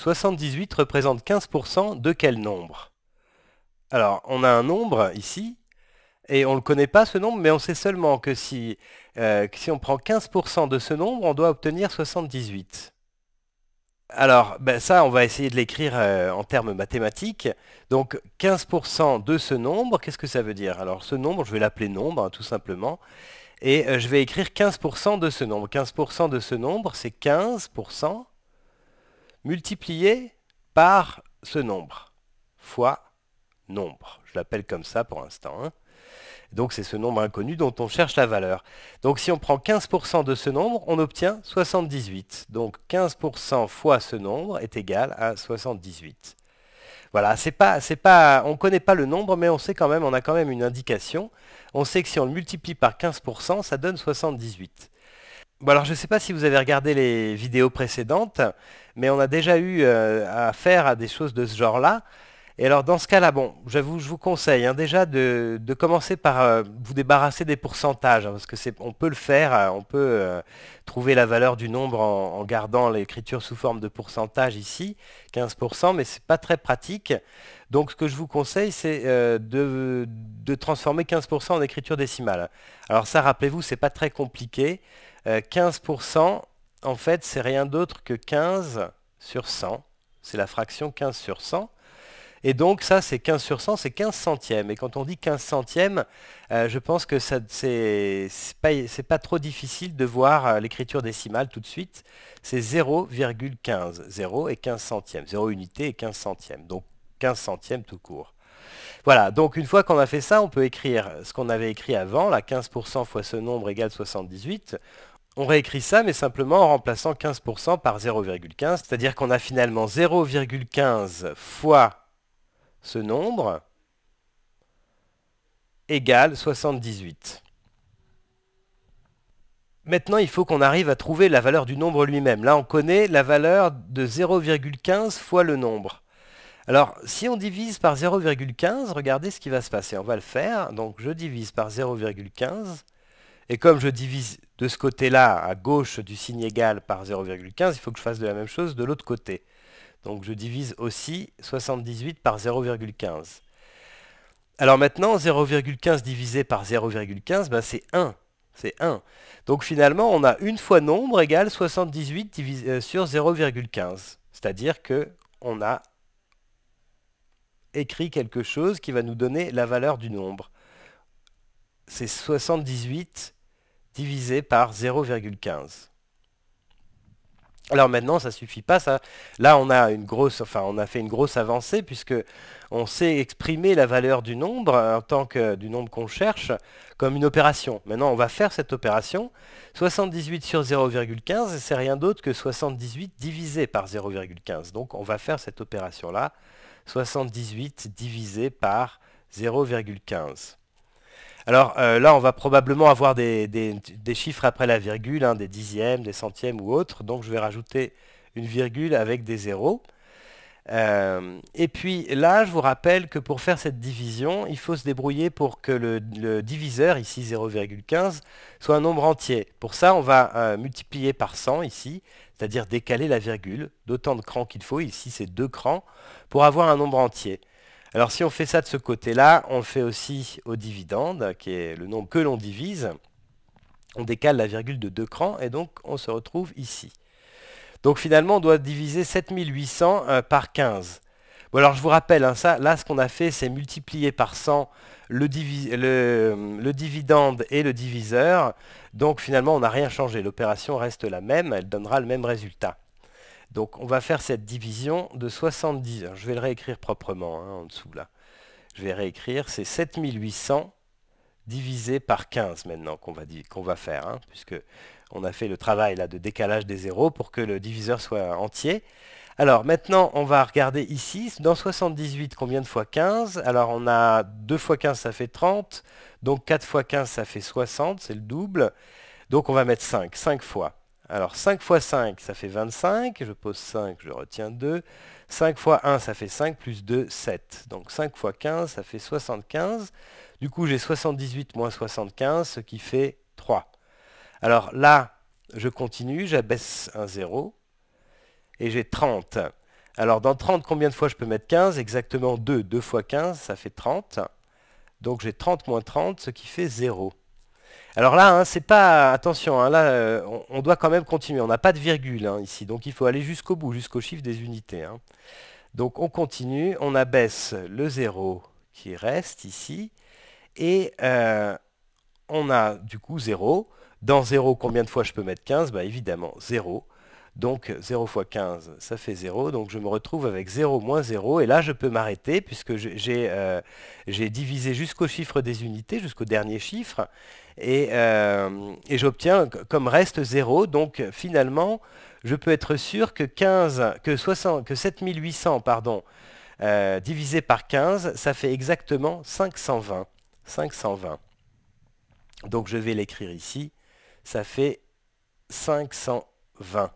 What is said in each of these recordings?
78 représente 15% de quel nombre Alors, on a un nombre ici, et on ne le connaît pas ce nombre, mais on sait seulement que si, euh, on prend 15% de ce nombre, on doit obtenir 78. Alors, ben ça, on va essayer de l'écrire euh, en termes mathématiques. Donc, 15% de ce nombre, qu'est-ce que ça veut dire Alors, ce nombre, je vais l'appeler nombre, hein, tout simplement. Et euh, je vais écrire 15% de ce nombre. 15% de ce nombre, c'est 15% multiplié par ce nombre, fois nombre. Je l'appelle comme ça pour l'instant. Hein. Donc c'est ce nombre inconnu dont on cherche la valeur. Donc si on prend 15% de ce nombre, on obtient 78. Donc 15% fois ce nombre est égal à 78. Voilà, pas, pas, on ne connaît pas le nombre, mais on sait quand même, on a quand même une indication. On sait que si on le multiplie par 15%, ça donne 78. Bon alors je ne sais pas si vous avez regardé les vidéos précédentes, mais on a déjà eu affaire euh, à des choses de ce genre-là. Et alors dans ce cas-là, bon, je vous conseille hein, déjà de, commencer par euh, vous débarrasser des pourcentages, hein, parce que on peut le faire, euh, on peut trouver la valeur du nombre en, gardant l'écriture sous forme de pourcentage ici, 15%, mais ce n'est pas très pratique. Donc ce que je vous conseille, c'est de, transformer 15% en écriture décimale. Alors ça, rappelez-vous, ce n'est pas très compliqué. 15%, euh, en fait, c'est rien d'autre que 15 sur 100. C'est la fraction 15 sur 100. Et donc ça, c'est 15 sur 100, c'est 15 centièmes. Et quand on dit 15 centièmes, euh, je pense que ça c'est pas, pas, trop difficile de voir euh, l'écriture décimale tout de suite. C'est 0,15. 0 et 15 centièmes. 0 unité et 15 centièmes. Donc 15 centièmes tout court. Voilà, donc une fois qu'on a fait ça, on peut écrire ce qu'on avait écrit avant, la 15% fois ce nombre égale 78. On réécrit ça, mais simplement en remplaçant 15% par 0,15, c'est-à-dire qu'on a finalement 0,15 fois ce nombre égale 78. Maintenant, il faut qu'on arrive à trouver la valeur du nombre lui-même. Là, on connaît la valeur de 0,15 fois le nombre. Alors, si on divise par 0,15, regardez ce qui va se passer. On va le faire. Donc, je divise par 0,15 et comme je divise de ce côté-là, à gauche du signe égal par 0,15, il faut que je fasse de la même chose de l'autre côté. Donc je divise aussi 78 par 0,15. Alors maintenant, 0,15 divisé par 0,15, ben, c'est 1. C'est 1. Donc finalement, on a une fois nombre égale 78 euh, sur 0,15. C'est-à-dire qu'on a écrit quelque chose qui va nous donner la valeur du nombre. C'est 78 divisé par 0,15. Alors maintenant, ça suffit pas. Ça. Là, on a une grosse, enfin, on a fait une grosse avancée puisque on sait exprimer la valeur du nombre hein, en tant que du nombre qu'on cherche comme une opération. Maintenant, on va faire cette opération. 78 sur 0,15, c'est rien d'autre que 78 divisé par 0,15. Donc, on va faire cette opération là. 78 divisé par 0,15. Alors euh, là, on va probablement avoir des, chiffres après la virgule, hein, des dixièmes, des centièmes ou autres. Donc je vais rajouter une virgule avec des zéros. Euh, et puis là, je vous rappelle que pour faire cette division, il faut se débrouiller pour que le, diviseur, ici 0,15, soit un nombre entier. Pour ça, on va euh, multiplier par 100 ici, c'est-à-dire décaler la virgule, d'autant de crans qu'il faut, ici c'est deux crans, pour avoir un nombre entier. Alors si on fait ça de ce côté-là, on le fait aussi au dividende, qui est le nombre que l'on divise. On décale la virgule de deux crans et donc on se retrouve ici. Donc finalement, on doit diviser 7800 euh, par 15. Bon alors je vous rappelle, hein, ça, là ce qu'on a fait c'est multiplier par 100 euh, le, dividende et le diviseur. Donc finalement on n'a rien changé, l'opération reste la même, elle donnera le même résultat. Donc on va faire cette division de 70. je vais le réécrire proprement hein, en dessous là. Je vais réécrire, c'est 7800 divisé par 15 maintenant qu'on va, qu'on va faire, puisqu'on hein, puisque on a fait le travail là de décalage des zéros pour que le diviseur soit entier. Alors maintenant, on va regarder ici, dans 78, combien de fois 15 Alors on a 2 fois 15, ça fait 30, donc 4 fois 15, ça fait 60, c'est le double. Donc on va mettre 5, 5 fois. Alors 5 fois 5, ça fait 25. Je pose 5, je retiens 2. 5 fois 1, ça fait 5, plus 2, 7. Donc 5 fois 15, ça fait 75. Du coup, j'ai 78 moins 75, ce qui fait 3. Alors là, je continue, j'abaisse un 0. Et j'ai 30. Alors dans 30, combien de fois je peux mettre 15 Exactement 2. 2 fois 15, ça fait 30. Donc j'ai 30 moins 30, ce qui fait 0. Alors là, hein, c'est pas... Attention, hein, là, euh, on, doit quand même continuer. On n'a pas de virgule hein, ici, donc il faut aller jusqu'au bout, jusqu'au chiffre des unités. Donc on continue, on abaisse le 0 qui reste ici, et euh, on a du coup 0. Dans 0, combien de fois je peux mettre 15 bah, Évidemment, 0. Donc 0 fois 15, ça fait 0. Donc je me retrouve avec 0 moins 0. Et là, je peux m'arrêter puisque euh, j'ai divisé jusqu'au chiffre des unités, jusqu'au dernier chiffre. Euh, et, j'obtiens comme reste 0. Donc finalement, je peux être sûr que, 15, que, 7800 pardon, euh, divisé par 15, ça fait exactement 520. 520. Donc je vais l'écrire ici. Ça fait 520.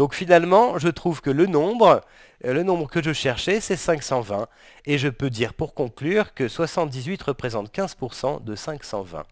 Donc finalement, je trouve que le nombre, euh, le nombre que je cherchais, c'est 520. Et je peux dire pour conclure que 78 représente 15% de 520.